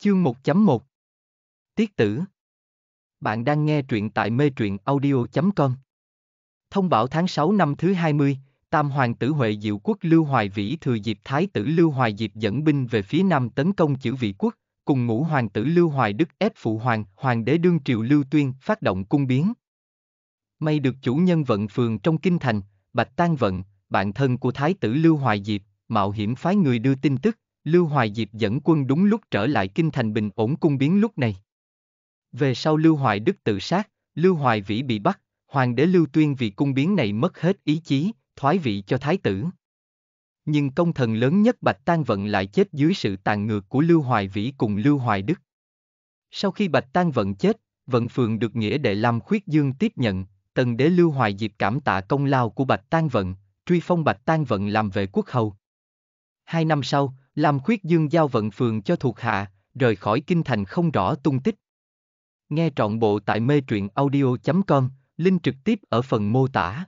Chương 1.1 Tiết tử Bạn đang nghe truyện tại mê truyện audio.com Thông báo tháng 6 năm thứ 20, Tam Hoàng tử Huệ Diệu Quốc Lưu Hoài Vĩ thừa dịp Thái tử Lưu Hoài Diệp dẫn binh về phía Nam tấn công chữ vị quốc, cùng ngũ hoàng tử Lưu Hoài Đức ép phụ hoàng, hoàng đế đương triều Lưu Tuyên phát động cung biến. May được chủ nhân vận phường trong kinh thành, Bạch Tan Vận, bạn thân của Thái tử Lưu Hoài Diệp, mạo hiểm phái người đưa tin tức, Lưu Hoài Diệp dẫn quân đúng lúc trở lại kinh thành bình ổn cung biến lúc này. Về sau Lưu Hoài Đức tự sát, Lưu Hoài Vĩ bị bắt, hoàng đế Lưu Tuyên vì cung biến này mất hết ý chí, thoái vị cho thái tử. Nhưng công thần lớn nhất Bạch Tan Vận lại chết dưới sự tàn ngược của Lưu Hoài Vĩ cùng Lưu Hoài Đức. Sau khi Bạch Tan Vận chết, Vận Phường được nghĩa đệ Lam khuyết dương tiếp nhận, tần đế Lưu Hoài Diệp cảm tạ công lao của Bạch Tan Vận, truy phong Bạch Tan Vận làm vệ quốc hầu. Hai năm sau, làm khuyết dương giao vận phường cho thuộc hạ, rời khỏi kinh thành không rõ tung tích. Nghe trọn bộ tại mê truyện audio.com, link trực tiếp ở phần mô tả.